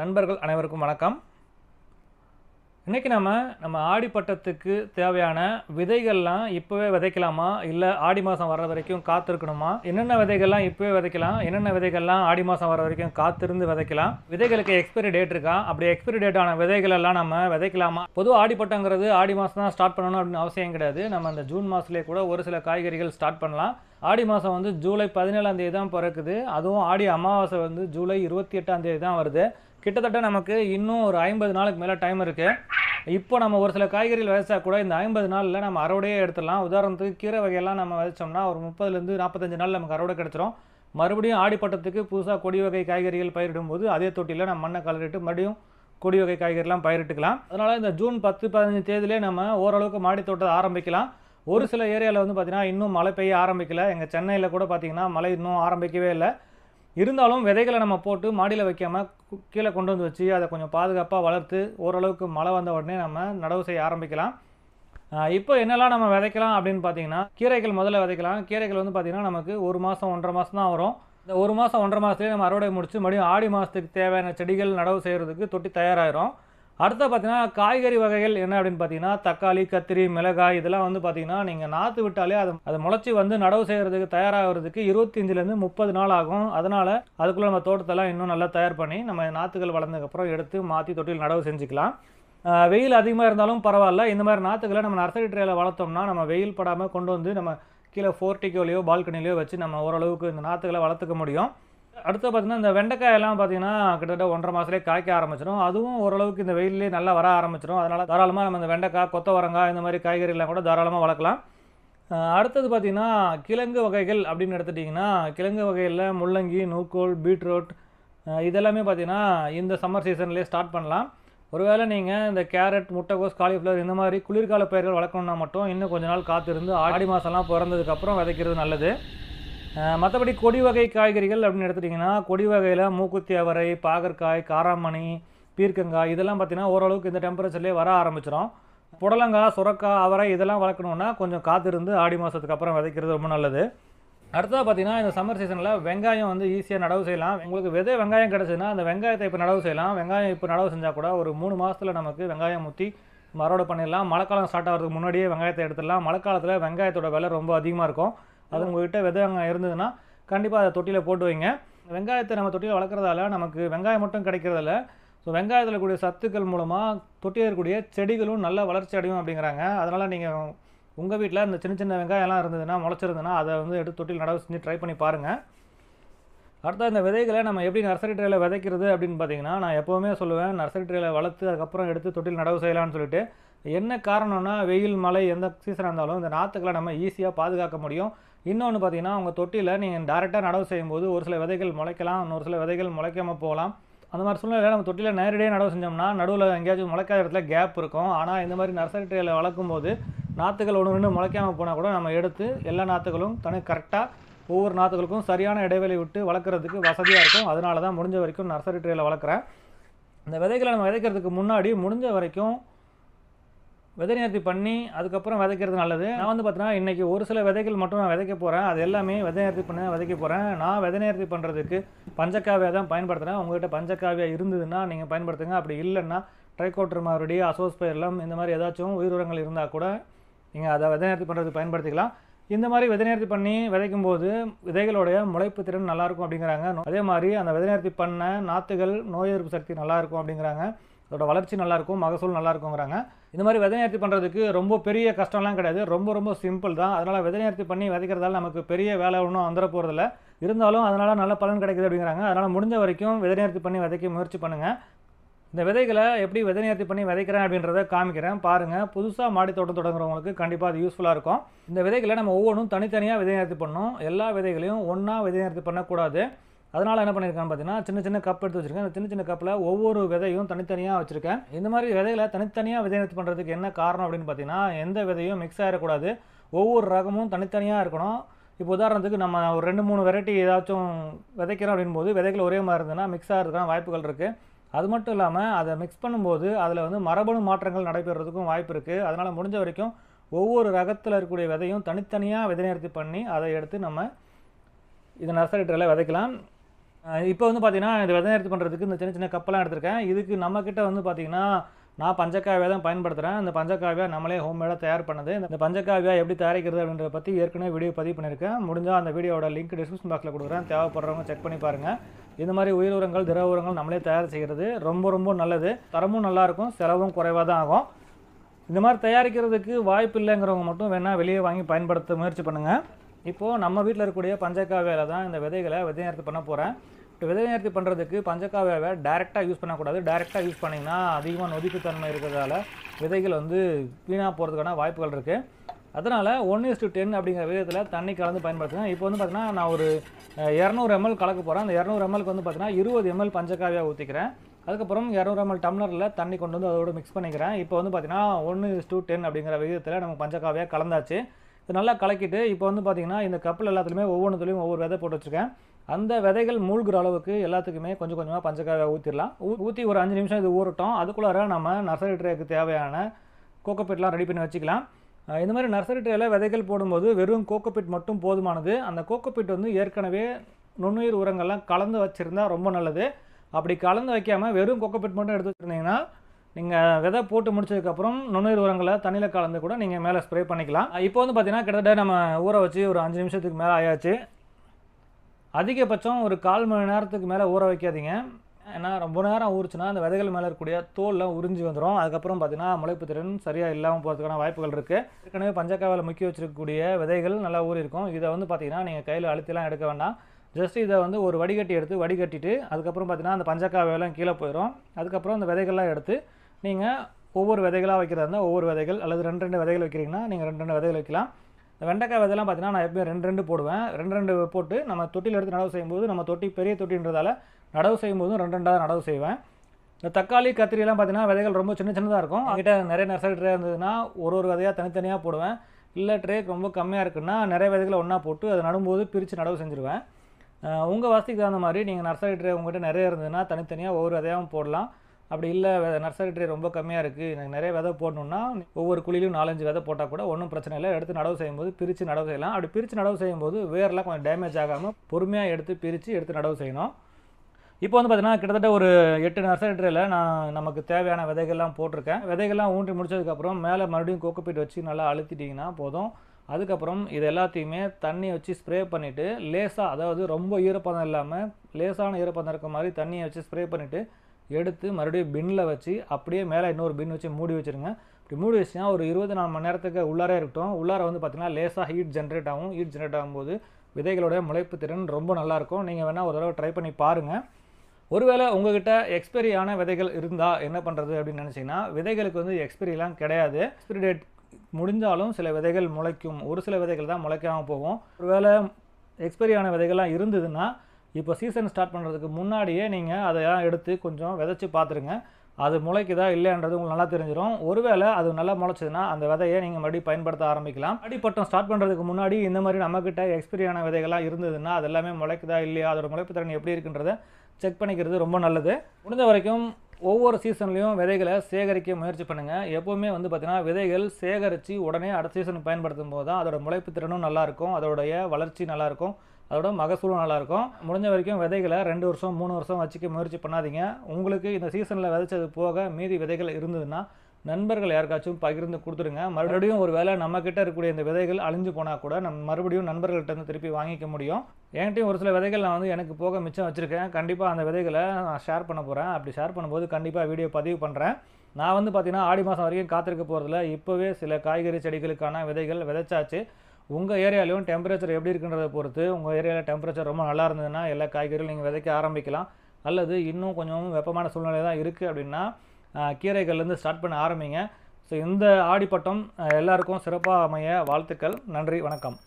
நண்பர்கள் அனைவருக்கும் வணக்கம் இன்றைக்கி நம்ம நம்ம ஆடிப்பட்டத்துக்கு தேவையான விதைகள்லாம் இப்போவே விதைக்கலாமா இல்லை ஆடி மாதம் வர்ற வரைக்கும் காத்திருக்கணுமா என்னென்ன விதைகள்லாம் இப்போவே விதைக்கலாம் என்னென்ன விதைகள்லாம் ஆடி மாதம் வர வரைக்கும் காத்திருந்து விதைக்கலாம் விதைகளுக்கு எக்ஸ்பைரி டேட் இருக்கா அப்படி எக்ஸ்பைரி டேட்டான விதைகள் எல்லாம் நம்ம விதைக்கலாமா பொதுவாக ஆடிப்பட்டங்கிறது ஆடி மாதம் தான் ஸ்டார்ட் பண்ணணும் அப்படின்னு அவசியம் கிடையாது நம்ம அந்த ஜூன் மாதத்துலேயே கூட ஒரு சில காய்கறிகள் ஸ்டார்ட் பண்ணலாம் ஆடி மாதம் வந்து ஜூலை பதினேழாம் தேதி தான் பிறக்குது அதுவும் ஆடி அமாவாசை வந்து ஜூலை இருபத்தி எட்டாம் தேதி தான் வருது கிட்டத்தட்ட நமக்கு இன்னும் ஒரு ஐம்பது நாளுக்கு மேலே டைம் இருக்குது இப்போ நம்ம ஒரு சில காய்கறிகள் விதைச்சா கூட இந்த ஐம்பது நாளில் நம்ம அறுவடையே எடுத்துடலாம் உதாரணத்துக்கு கீரை வகையெல்லாம் நம்ம விதைச்சோம்னா ஒரு முப்பதுலேருந்து நாற்பத்தஞ்சு நாள் நமக்கு அறுவடை கிடச்சிரும் மறுபடியும் ஆடிப்பட்டத்துக்கு புதுசாக கொடி வகை காய்கறிகள் பயிரிடும்போது அதே தொட்டியில் நம்ம மண்ணை கலரிட்டு மறுபடியும் கொடி வகை காய்கறிலாம் பயிரிட்டுக்கலாம் அதனால் இந்த ஜூன் பத்து பதினஞ்சு தேதியிலே நம்ம ஓரளவுக்கு மாடி தோட்டத்தை ஆரம்பிக்கலாம் ஒரு சில ஏரியாவில் வந்து பார்த்திங்கன்னா இன்னும் மழை பெய்ய ஆரம்பிக்கலை எங்கள் சென்னையில் கூட பார்த்திங்கன்னா மழை இன்னும் ஆரம்பிக்கவே இல்லை இருந்தாலும் விதைகளை நம்ம போட்டு மாடியில் வைக்காமல் கீழே கொண்டு வந்து வச்சு அதை கொஞ்சம் பாதுகாப்பாக வளர்த்து ஓரளவுக்கு மழை வந்த உடனே நம்ம நடவு செய்ய ஆரம்பிக்கலாம் இப்போ என்னெல்லாம் நம்ம விதைக்கலாம் அப்படின்னு பார்த்தீங்கன்னா கீரைகள் முதல்ல விதைக்கலாம் கீரைகள் வந்து பார்த்திங்கன்னா நமக்கு ஒரு மாதம் ஒன்றரை மாதம் தான் வரும் இந்த ஒரு மாதம் ஒன்றரை மாதத்துலேயே நம்ம அறுவடை முடித்து மறுபடியும் ஆடி மாதத்துக்கு தேவையான செடிகள் நடவு செய்கிறதுக்கு தொட்டி தயாராகிடும் அடுத்த பார்த்தீங்கன்னா காய்கறி வகைகள் என்ன அப்படின்னு பார்த்தீங்கன்னா தக்காளி கத்திரி மிளகாய் இதெல்லாம் வந்து பார்த்தீங்கன்னா நீங்கள் நாற்று விட்டாலே அது அது முளைச்சி வந்து நடவு செய்கிறதுக்கு தயாராகிறதுக்கு இருபத்தஞ்சிலேருந்து முப்பது நாள் ஆகும் அதனால் அதுக்குள்ளே நம்ம தோட்டத்தெல்லாம் இன்னும் நல்லா தயார் பண்ணி நம்ம நாற்றுகள் வளர்ந்ததுக்கப்புறம் எடுத்து மாற்றி தொட்டில் நடவு செஞ்சுக்கலாம் வெயில் அதிகமாக இருந்தாலும் பரவாயில்ல இந்த மாதிரி நாற்றுகளை நம்ம நர்சரி ட்ரேயில் வளர்த்தோம்னா நம்ம வெயில் படாமல் கொண்டு வந்து நம்ம கீழே ஃபோர்டிக்கோலையோ பால்கனிலையோ வச்சு நம்ம ஓரளவுக்கு இந்த நாற்றுகளை வளர்த்துக்க முடியும் அடுத்து பார்த்திங்கன்னா இந்த வெண்டைக்காயெல்லாம் பார்த்திங்கன்னா கிட்டத்தட்ட ஒன்றரை மாதத்துலேயே காய்க்க ஆரம்பிச்சிடும் அதுவும் ஓரளவுக்கு இந்த வெயிலே நல்லா வர ஆரம்பிச்சிடும் அதனால் தாராளமாக நம்ம இந்த வெண்டைக்காய் கொத்தவரங்காய் இந்த மாதிரி காய்கறிலாம் கூட தாராளமாக வளர்க்கலாம் அடுத்தது பார்த்திங்கன்னா கிழங்கு வகைகள் அப்படின்னு எடுத்துட்டிங்கன்னா கிழங்கு வகையில் முள்ளங்கி நூக்கோல் பீட்ரூட் இதெல்லாமே பார்த்திங்கன்னா இந்த சம்மர் சீசன்லேயே ஸ்டார்ட் பண்ணலாம் ஒருவேளை நீங்கள் இந்த கேரட் முட்டைகோஸ் காலிஃப்ளவர் இந்த மாதிரி குளிர்கால பயிர்கள் வளர்க்கணுன்னா மட்டும் இன்னும் கொஞ்ச நாள் காத்திருந்து ஆடி மாதம்லாம் பிறந்ததுக்கப்புறம் விதைக்கிறது நல்லது மற்றபடி கொடி வகை காய்கறிகள் அப்படின்னு எடுத்துட்டிங்கன்னா கொடி வகையில் மூக்குத்தி அவரை பாகற்காய் காராமணி பீர்க்கங்காய் இதெல்லாம் பார்த்திங்கன்னா ஓரளவுக்கு இந்த டெம்பரேச்சர்லேயே வர ஆரம்பிச்சிடும் புடலங்காய் சுரக்காய் அவரை இதெல்லாம் வளர்க்கணுன்னா கொஞ்சம் காத்திருந்து ஆடி மாதத்துக்கு அப்புறம் விதைக்கிறது ரொம்ப நல்லது அடுத்ததாக பார்த்திங்கன்னா இந்த சம்மர் சீசனில் வெங்காயம் வந்து ஈஸியாக நடவு செய்யலாம் உங்களுக்கு விதை வெங்காயம் கிடச்சிதுன்னா அந்த வெங்காயத்தை இப்போ நடவு செய்யலாம் வெங்காயம் இப்போ நடவு செஞ்சால் கூட ஒரு மூணு மாதத்தில் நமக்கு வெங்காயம் முற்றி மறுவடை பண்ணிடலாம் மழைக்காலம் ஸ்டார்ட் ஆகிறதுக்கு முன்னாடியே வெங்காயத்தை எடுத்துடலாம் மழைக்காலத்தில் வெங்காயத்தோட விலை ரொம்ப அதிகமாக இருக்கும் அது உங்ககிட்ட விதை அங்கே இருந்ததுன்னா கண்டிப்பாக அதை தொட்டியில் போட்டு வைங்க வெங்காயத்தை நம்ம தொட்டியில் வளர்க்குறதால நமக்கு வெங்காயம் மட்டும் கிடைக்கிறதில்ல ஸோ வெங்காயத்தில் கூடிய சத்துக்கள் மூலமாக தொட்டியில் இருக்கக்கூடிய செடிகளும் நல்லா வளர்ச்சி அடையும் அப்படிங்கிறாங்க அதனால் நீங்கள் உங்கள் வீட்டில் இந்த சின்ன சின்ன வெங்காயம்லாம் இருந்ததுன்னா முளைச்சிருந்ததுன்னா அதை வந்து எடுத்து தொட்டியில் நடவு செஞ்சு ட்ரை பண்ணி பாருங்கள் அடுத்த இந்த விதைகளை நம்ம எப்படி நர்சரி ட்ரேயில் விதைக்கிறது அப்படின்னு பார்த்தீங்கன்னா நான் எப்போவுமே சொல்லுவேன் நர்சரி ட்ரேயில் வளர்த்து அதுக்கப்புறம் எடுத்து தொட்டில் நடவு செய்யலாம்னு சொல்லிட்டு என்ன காரணம்னா வெயில் மழை எந்த சீசனாக இருந்தாலும் இந்த நாற்றுக்களை நம்ம ஈஸியாக பாதுகாக்க முடியும் இன்னொன்று பார்த்தீங்கன்னா உங்கள் தொட்டியில் நீங்கள் டேரெக்டாக நடவு செய்யும்போது ஒரு சில விதைகள் முளைக்கலாம் இன்னொரு சில விதைகள் முளைக்காமல் போகலாம் அந்த மாதிரி சூழ்நிலையில் நம்ம தொட்டியில் நேரடியாக நடவு செஞ்சோம்னா நடுவில் எங்கேயாச்சும் முளைக்காத இடத்துல கேப் இருக்கும் ஆனால் இந்த மாதிரி நர்சரி ட்ரேயில் வளர்க்கும் போது நாற்றுகள் ஒன்று ரெண்டு முளைக்காமல் போனால் கூட நம்ம எடுத்து எல்லா நாற்றுகளும் தனி கரெக்டாக ஒவ்வொரு நாற்றுகளுக்கும் சரியான இடைவெளி விட்டு வளர்க்குறதுக்கு வசதியாக இருக்கும் அதனால தான் முடிஞ்ச வரைக்கும் நர்சரி ட்ரேயில் வளர்க்குறேன் இந்த விதைகளை நம்ம விதைக்கிறதுக்கு முன்னாடி முடிஞ்ச வரைக்கும் விதை நேர்த்தி பண்ணி அதுக்கப்புறம் விதைக்கிறது நல்லது நான் வந்து பார்த்தீங்கன்னா இன்றைக்கி ஒரு சில விதைகள் மட்டும் நான் விதைக்க போகிறேன் அது எல்லாமே விதை நேர்த்தி பண்ணி தான் விதைக்க போகிறேன் நான் விதை நேர்த்தி பண்ணுறதுக்கு பஞ்சக்காவியாக தான் பயன்படுத்துகிறேன் உங்கள்கிட்ட பஞ்சக்காவியாக இருந்ததுன்னா நீங்கள் பயன்படுத்துங்க அப்படி இல்லைன்னா ட்ரைகோட்டர் மாருடி அசோஸ்பயர்லம் இந்த மாதிரி ஏதாச்சும் உயிர் உரங்கள் இருந்தால் கூட நீங்கள் அதை விதை நேர்த்தி பண்ணுறதுக்கு பயன்படுத்திக்கலாம் இந்த மாதிரி விதை நேர்த்தி பண்ணி விதைக்கும் போது விதைகளுடைய முளைப்பு திறன் நல்லாயிருக்கும் அப்படிங்கிறாங்க அதே மாதிரி அந்த விதை நேர்த்தி பண்ண நாற்றுகள் நோய் எதிர்ப்பு சக்தி நல்லாயிருக்கும் அப்படிங்கிறாங்க அதோட வளர்ச்சி நல்லாயிருக்கும் மகசூல் நல்லாயிருக்குங்கிறாங்க இந்த மாதிரி விதை நேர்த்தி பண்ணுறதுக்கு ரொம்ப பெரிய கஷ்டம்லாம் கிடையாது ரொம்ப ரொம்ப சிம்பிள் தான் அதனால் விதை நேர்த்தி பண்ணி விதைக்கிறதால நமக்கு பெரிய வேலை ஒன்றும் வந்துட போகிறதில்ல இருந்தாலும் அதனால் நல்ல பலன் கிடைக்குது அப்படிங்கிறாங்க அதனால் முடிஞ்ச வரைக்கும் விதை நேர்த்தி பண்ணி விதைக்க முயற்சி பண்ணுங்கள் இந்த விதைகளை எப்படி விதை நேர்த்தி பண்ணி விதைக்கிறேன் அப்படின்றத காமிக்கிறேன் பாருங்கள் புதுசாக மாடி தோட்டம் தொடங்குறவங்களுக்கு கண்டிப்பாக அது யூஸ்ஃபுல்லாக இருக்கும் இந்த விதைகளை நம்ம ஒவ்வொன்றும் தனித்தனியாக விதை நேர்த்தி பண்ணணும் எல்லா விதைகளையும் ஒன்றா விதை நேர்த்தி பண்ணக்கூடாது அதனால் என்ன பண்ணியிருக்கான்னு பார்த்தீங்கன்னா சின்ன சின்ன கப் எடுத்து வச்சுருக்கேன் அந்த சின்ன சின்ன கப்பில் ஒவ்வொரு விதையும் தனித்தனியாக வச்சுருக்கேன் இந்த மாதிரி விதைகளை தனித்தனியாக விதையத்து பண்ணுறதுக்கு என்ன காரணம் அப்படின்னு பார்த்தீங்கன்னா எந்த விதையும் மிக்ஸ் ஆகிடக்கூடாது ஒவ்வொரு ரகமும் தனித்தனியாக இருக்கணும் இப்போ உதாரணத்துக்கு நம்ம ஒரு ரெண்டு மூணு வெரைட்டி ஏதாச்சும் விதைக்கிறோம் அப்படின் போது விதைகள் ஒரே மாதிரி இருந்ததுன்னா மிக்ஸ் ஆகிறதுக்கான வாய்ப்புகள் இருக்குது அது மட்டும் இல்லாமல் அதை மிக்ஸ் பண்ணும்போது அதில் வந்து மரபணு மாற்றங்கள் நடைபெறதுக்கும் வாய்ப்பு இருக்குது அதனால் முடிஞ்ச வரைக்கும் ஒவ்வொரு ரகத்தில் இருக்கக்கூடிய விதையும் தனித்தனியாக விதை நிறுத்தி பண்ணி அதை எடுத்து நம்ம இதை நர்சரி ட்ரெல்ல விதைக்கலாம் இப்போ வந்து பார்த்தீங்கன்னா இந்த விதை எடுத்து பண்ணுறதுக்கு இந்த சின்ன சின்ன கப்பெல்லாம் எடுத்திருக்கேன் இதுக்கு நம்மக்கிட்ட வந்து பார்த்தீங்கன்னா நான் பஞ்சக்காவியாக தான் பயன்படுத்துகிறேன் இந்த பஞ்சக்காவியாக நம்மளே ஹோம்மேடாக தயார் பண்ணது இந்த பஞ்சக்காவியாக எப்படி தயாரிக்கிறது அப்படின்றத பற்றி ஏற்கனவே வீடியோ பதிவு பண்ணியிருக்கேன் முடிஞ்சால் அந்த வீடியோட லிங்க் டிஸ்கிரிப்ஷன் பாக்ஸில் கொடுக்குறேன் தேவைப்படுறவங்க செக் பண்ணி பாருங்கள் இந்த மாதிரி உயிர் உரங்கள் திரவ உரங்கள் நம்மளே தயார் செய்கிறது ரொம்ப ரொம்ப நல்லது தரமும் நல்லாயிருக்கும் செலவும் குறைவாக தான் ஆகும் இந்த மாதிரி தயாரிக்கிறதுக்கு வாய்ப்பு இல்லைங்கிறவங்க மட்டும் வேணால் வெளியே வாங்கி பயன்படுத்த முயற்சி பண்ணுங்கள் இப்போது நம்ம வீட்டில் இருக்கக்கூடிய பஞ்சக்காவியில் தான் இந்த விதைகளை விதை நேர்த்தி பண்ண போகிறேன் இப்போ விதை நேர்த்தி பண்ணுறதுக்கு பஞ்சக்காவியாவை டைரெக்டாக யூஸ் பண்ணக்கூடாது டேரெக்டாக யூஸ் பண்ணிங்கன்னா அதிகமாக நொதிப்புத்தன்மை இருக்கிறதால விதைகள் வந்து வீணாக போகிறதுக்கான வாய்ப்புகள் இருக்குது அதனால் ஒன் இஸ்டு டென் அப்படிங்கிற விதத்தில் தண்ணி கலந்து பயன்படுத்துங்க இப்போ வந்து பார்த்திங்கன்னா நான் ஒரு இரநூறு எம்எல் கலக்க போகிறேன் அந்த இரநூறு எம்எல்க்கு வந்து பார்த்திங்கன்னா இருபது எம்எல் பஞ்சக்காவியாக ஊற்றிக்கிறேன் அதுக்கப்புறம் இரநூறு எம்எல் டம்ளரில் தண்ணி கொண்டு வந்து அதோடு மிக்ஸ் பண்ணிக்கிறேன் இப்போ வந்து பார்த்திங்கன்னா ஒன்று இஸ் டூ டென் அப்படிங்கிற விகிதத்தில் நம்ம பஞ்சக்காவியாக கலந்தாச்சு இது நல்லா கலக்கிட்டு இப்போ வந்து பார்த்திங்கன்னா இந்த கப்பல் எல்லாத்துலேயுமே ஒவ்வொன்றுத்துலேயும் ஒவ்வொரு விதை போட்டு வச்சுருக்கேன் அந்த விதைகள் மூழ்கிற அளவுக்கு எல்லாத்துக்குமே கொஞ்சம் கொஞ்சமாக பஞ்சக்காவை ஊற்றிடலாம் ஊற்றி ஒரு அஞ்சு நிமிஷம் இது ஊறட்டும் அதுக்குள்ளார நம்ம நர்சரி ட்ரேக்கு தேவையான கோகோபெட்லாம் ரெடி பண்ணி வச்சுக்கலாம் இந்த மாதிரி நர்சரி ட்ரேல விதைகள் போடும்போது வெறும் கோகோபிட் மட்டும் போதுமானது அந்த கோகோபிட் வந்து ஏற்கனவே நுண்ணுயிர் உரங்கள்லாம் கலந்து வச்சுருந்தா ரொம்ப நல்லது அப்படி கலந்து வைக்காமல் வெறும் கோகோபிட் மட்டும் எடுத்து வச்சுருந்தீங்கன்னா நீங்கள் விதை போட்டு முடிச்சதுக்கப்புறம் நுண்ணுயிர் உரங்களை தண்ணியில் கலந்து கூட நீங்கள் மேலே ஸ்ப்ரே பண்ணிக்கலாம் இப்போ வந்து பார்த்தீங்கன்னா கிட்டத்தட்ட நம்ம ஊற வச்சு ஒரு அஞ்சு நிமிஷத்துக்கு மேலே ஆயாச்சு அதிகபட்சம் ஒரு கால் மணி நேரத்துக்கு மேலே ஊற வைக்காதீங்க ஏன்னா ரொம்ப நேரம் ஊறிச்சுன்னா அந்த விதைகள் மேலே இருக்கக்கூடிய தோல்லாம் உறிஞ்சி வந்துடும் அதுக்கப்புறம் பார்த்தீங்கன்னா முளைப்பு திறன் சரியாக இல்லாமல் போகிறதுக்கான வாய்ப்புகள் இருக்குது ஏற்கனவே பஞ்சக்காவில் முக்கிய வச்சிருக்கக்கூடிய விதைகள் நல்லா ஊறி இருக்கும் இதை வந்து பார்த்திங்கன்னா நீங்கள் கையில் அழுத்திலாம் எடுக்க வேண்டாம் ஜஸ்ட் இதை வந்து ஒரு வடிகட்டி எடுத்து வடிகட்டிட்டு அதுக்கப்புறம் பார்த்திங்கன்னா அந்த எல்லாம் கீழே போயிடும் அதுக்கப்புறம் அந்த விதைகள்லாம் எடுத்து நீங்கள் ஒவ்வொரு விதைகளாக வைக்கிறதா இருந்தால் ஒவ்வொரு விதைகள் அல்லது ரெண்டு ரெண்டு விதைகள் வைக்கிறீங்கன்னா நீங்கள் ரெண்டு ரெண்டு விதைகள் வைக்கலாம் இந்த வெண்டைக்காய் விதைலாம் பார்த்தீங்கன்னா நான் எப்பயும் ரெண்டு ரெண்டு போடுவேன் ரெண்டு ரெண்டு போட்டு நம்ம தொட்டியில் எடுத்து நடவு செய்யும்போது நம்ம தொட்டி பெரிய தொட்டின்றதால நடவு செய்யும்போதும் ரெண்டு ரெண்டாக நடவு செய்வேன் இந்த தக்காளி கத்திரிலாம் பார்த்தீங்கன்னா விதைகள் ரொம்ப சின்ன சின்னதாக இருக்கும் அவங்ககிட்ட நிறைய நர்சரி ட்ரே இருந்ததுன்னா ஒரு ஒரு விதையாக தனித்தனியாக போடுவேன் இல்லை ட்ரே ரொம்ப கம்மியாக இருக்குன்னா நிறைய விதைகளை ஒன்றா போட்டு அதை நடும்போது பிரித்து நடவு செஞ்சுருவேன் உங்கள் வசதிக்கு தகுந்த மாதிரி நீங்கள் நர்சரி ட்ரே உங்கள்கிட்ட நிறைய இருந்ததுன்னா தனித்தனியாக ஒவ்வொரு விதையாகவும் போடலாம் அப்படி இல்லை நர்சரி ட்ரே ரொம்ப கம்மியாக இருக்குது எனக்கு நிறைய விதை போடணுன்னா ஒவ்வொரு குழியிலும் நாலஞ்சு விதை போட்டால் கூட ஒன்றும் பிரச்சனை இல்லை எடுத்து நடவு செய்யும்போது பிரித்து நடவு செய்யலாம் அப்படி பிரித்து நடவு செய்யும்போது வேர்லாம் கொஞ்சம் டேமேஜ் ஆகாமல் பொறுமையாக எடுத்து பிரித்து எடுத்து நடவு செய்யணும் இப்போ வந்து பார்த்தீங்கன்னா கிட்டத்தட்ட ஒரு எட்டு நர்சரி ட்ரேயில் நான் நமக்கு தேவையான விதைகள்லாம் போட்டிருக்கேன் விதைகள்லாம் ஊன்றி முடிச்சதுக்கப்புறம் மேலே மறுபடியும் கோக்கப்பீட் வச்சு நல்லா அழுத்திட்டிங்கன்னா போதும் அதுக்கப்புறம் இது எல்லாத்தையுமே தண்ணி வச்சு ஸ்ப்ரே பண்ணிவிட்டு லேசாக அதாவது ரொம்ப ஈரப்பதம் இல்லாமல் லேசான ஈரப்பதம் இருக்க மாதிரி தண்ணியை வச்சு ஸ்ப்ரே பண்ணிவிட்டு எடுத்து மறுபடியும் பின்னில் வச்சு அப்படியே மேலே இன்னொரு பின் வச்சு மூடி வச்சுருங்க இப்படி மூடி வச்சுனா ஒரு இருபத்தி நாலு மணி நேரத்துக்கு உள்ளாரே இருக்கட்டும் உள்ளார வந்து பார்த்தீங்கன்னா லேசாக ஹீட் ஜென்ரேட் ஆகும் ஹீட் ஜென்ரேட் ஆகும்போது விதைகளோட முளைப்பு திறன் ரொம்ப நல்லாயிருக்கும் நீங்கள் வேணால் ஒரு தடவை ட்ரை பண்ணி பாருங்கள் ஒருவேளை உங்ககிட்ட எக்ஸ்பெரியான விதைகள் இருந்தால் என்ன பண்ணுறது அப்படின்னு நினச்சிங்கன்னா விதைகளுக்கு வந்து எக்ஸ்பெரியெலாம் கிடையாது எக்ஸ்பைரி டேட் முடிஞ்சாலும் சில விதைகள் முளைக்கும் ஒரு சில விதைகள் தான் முளைக்காமல் போகும் ஒருவேளை எக்ஸ்பெரியான விதைகள்லாம் இருந்ததுன்னா இப்போ சீசன் ஸ்டார்ட் பண்ணுறதுக்கு முன்னாடியே நீங்கள் அதையெல்லாம் எடுத்து கொஞ்சம் விதைச்சி பார்த்துருங்க அது முளைக்குதா இல்லைன்றது உங்களுக்கு நல்லா தெரிஞ்சிடும் ஒருவேளை அது நல்லா முளைச்சதுன்னா அந்த விதையை நீங்கள் மறுபடியும் பயன்படுத்த ஆரம்பிக்கலாம் அடிப்பட்டம் ஸ்டார்ட் பண்ணுறதுக்கு முன்னாடி இந்த மாதிரி நம்மக்கிட்ட எக்ஸ்பீரியான விதைகள்லாம் இருந்ததுன்னா அது எல்லாமே முளைக்குதா இல்லையா அதோட முளைப்பு திறன் எப்படி இருக்குன்றத செக் பண்ணிக்கிறது ரொம்ப நல்லது முடிந்த வரைக்கும் ஒவ்வொரு சீசன்லேயும் விதைகளை சேகரிக்க முயற்சி பண்ணுங்கள் எப்போவுமே வந்து பார்த்திங்கன்னா விதைகள் சேகரித்து உடனே அடுத்த சீசனுக்கு பயன்படுத்தும் போது தான் அதோட முளைப்பு திறனும் நல்லாயிருக்கும் அதோடைய வளர்ச்சி நல்லாயிருக்கும் அதோட மகசூலும் நல்லாயிருக்கும் முடிஞ்ச வரைக்கும் விதைகளை ரெண்டு வருஷம் மூணு வருஷம் வச்சுக்க முயற்சி பண்ணாதீங்க உங்களுக்கு இந்த சீசனில் விதைச்சது போக மீதி விதைகள் இருந்ததுன்னா நண்பர்கள் யாருக்காச்சும் பகிர்ந்து கொடுத்துருங்க மறுபடியும் ஒரு வேளை நம்மக்கிட்ட இருக்கக்கூடிய இந்த விதைகள் அழிஞ்சு போனால் கூட நம்ம மறுபடியும் நண்பர்கள்ட்ட திருப்பி வாங்கிக்க முடியும் என்கிட்டையும் ஒரு சில விதைகள் நான் வந்து எனக்கு போக மிச்சம் வச்சுருக்கேன் கண்டிப்பாக அந்த விதைகளை நான் ஷேர் பண்ண போகிறேன் அப்படி ஷேர் பண்ணும்போது கண்டிப்பாக வீடியோ பதிவு பண்ணுறேன் நான் வந்து பார்த்திங்கன்னா ஆடி மாதம் வரைக்கும் காத்திருக்க போகிறதுல இப்போவே சில காய்கறி செடிகளுக்கான விதைகள் விதைச்சாச்சு உங்கள் ஏரியாலையும் டெம்பரேச்சர் எப்படி இருக்குன்றத பொறுத்து உங்கள் ஏரியாவில் டெம்பரேச்சர் ரொம்ப நல்லா இருந்ததுன்னா எல்லா காய்கறிகளும் நீங்கள் விதைக்க ஆரம்பிக்கலாம் அல்லது இன்னும் கொஞ்சம் வெப்பமான சூழ்நிலை தான் இருக்குது அப்படின்னா கீரைகள்லேருந்து ஸ்டார்ட் பண்ண ஆரம்பிங்க ஸோ இந்த ஆடிப்பட்டம் எல்லாருக்கும் சிறப்பாக அமைய வாழ்த்துக்கள் நன்றி வணக்கம்